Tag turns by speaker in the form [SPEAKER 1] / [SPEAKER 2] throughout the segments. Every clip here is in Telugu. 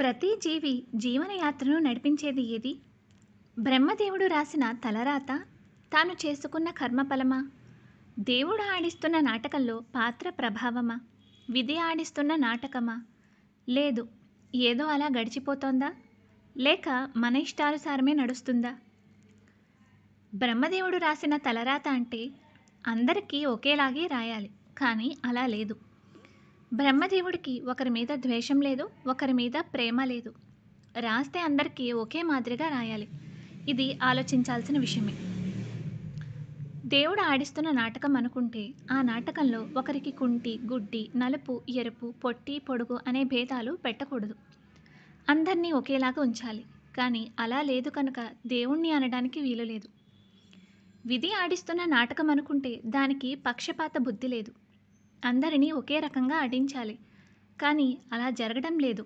[SPEAKER 1] ప్రతి జీవి జీవనయాత్రను నడిపించేది ఏది బ్రహ్మదేవుడు రాసిన తలరాత తాను చేసుకున్న కర్మఫలమా దేవుడు ఆడిస్తున్న నాటకంలో పాత్ర ప్రభావమా విధి ఆడిస్తున్న నాటకమా లేదు ఏదో అలా గడిచిపోతోందా లేక మన ఇష్టానుసారమే నడుస్తుందా బ్రహ్మదేవుడు రాసిన తలరాత అంటే అందరికీ ఒకేలాగే రాయాలి కానీ అలా లేదు బ్రహ్మదేవుడికి ఒకరి మీద ద్వేషం లేదు ఒకరి మీద ప్రేమ లేదు రాస్తే అందరికీ ఒకే మాదిరిగా రాయాలి ఇది ఆలోచించాల్సిన విషయమే దేవుడు ఆడిస్తున్న నాటకం అనుకుంటే ఆ నాటకంలో ఒకరికి కుంటి గుడ్డి నలుపు ఎరుపు పొట్టి పొడుగు అనే భేదాలు పెట్టకూడదు అందరినీ ఒకేలాగా ఉంచాలి కానీ అలా లేదు కనుక దేవుణ్ణి అనడానికి వీలు లేదు విధి ఆడిస్తున్న నాటకం అనుకుంటే దానికి పక్షపాత బుద్ధి లేదు అందరినీ ఒకే రకంగా అటించాలి కానీ అలా జరగడం లేదు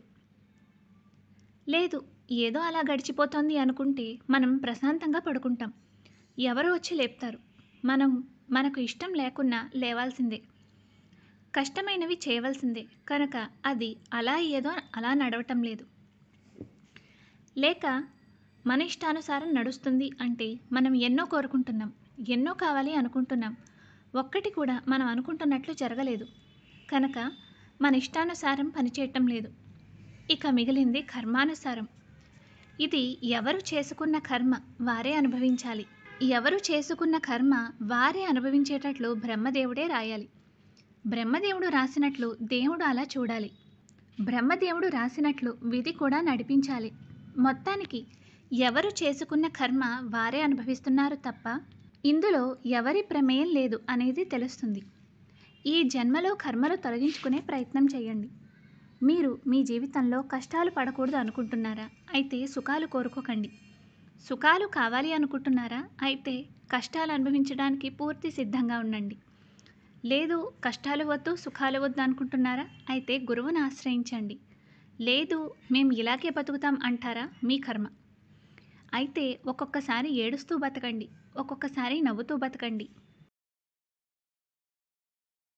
[SPEAKER 1] లేదు ఏదో అలా గడిచిపోతోంది అనుకుంటే మనం ప్రశాంతంగా పడుకుంటాం ఎవరు వచ్చి లేపుతారు మనం మనకు ఇష్టం లేకున్నా లేవాల్సిందే కష్టమైనవి చేయవలసిందే కనుక అది అలా ఏదో అలా నడవటం లేదు లేక మన ఇష్టానుసారం నడుస్తుంది అంటే మనం ఎన్నో కోరుకుంటున్నాం ఎన్నో కావాలి అనుకుంటున్నాం ఒక్కటి కూడా మనం అనుకుంటున్నట్లు జరగలేదు కనుక మన ఇష్టానుసారం పనిచేయటం లేదు ఇక మిగిలింది కర్మానుసారం ఇది ఎవరు చేసుకున్న కర్మ వారే అనుభవించాలి ఎవరు చేసుకున్న కర్మ వారే అనుభవించేటట్లు బ్రహ్మదేవుడే రాయాలి బ్రహ్మదేవుడు రాసినట్లు దేవుడు అలా చూడాలి బ్రహ్మదేవుడు రాసినట్లు విధి కూడా నడిపించాలి మొత్తానికి ఎవరు చేసుకున్న కర్మ వారే అనుభవిస్తున్నారు తప్ప ఇందులో ఎవరి ప్రమేయం లేదు అనేది తెలుస్తుంది ఈ జన్మలో కర్మలు తొలగించుకునే ప్రయత్నం చేయండి మీరు మీ జీవితంలో కష్టాలు పడకూడదు అనుకుంటున్నారా అయితే సుఖాలు కోరుకోకండి సుఖాలు కావాలి అనుకుంటున్నారా అయితే కష్టాలు అనుభవించడానికి పూర్తి సిద్ధంగా ఉండండి లేదు కష్టాలు వద్దు సుఖాలు వద్దు అనుకుంటున్నారా అయితే గురువును ఆశ్రయించండి లేదు మేము ఇలాగే బతుకుతాం అంటారా మీ కర్మ అయితే ఒక్కొక్కసారి ఏడుస్తూ బతకండి ఒక్కొక్కసారి నవ్వుతూ బతకండి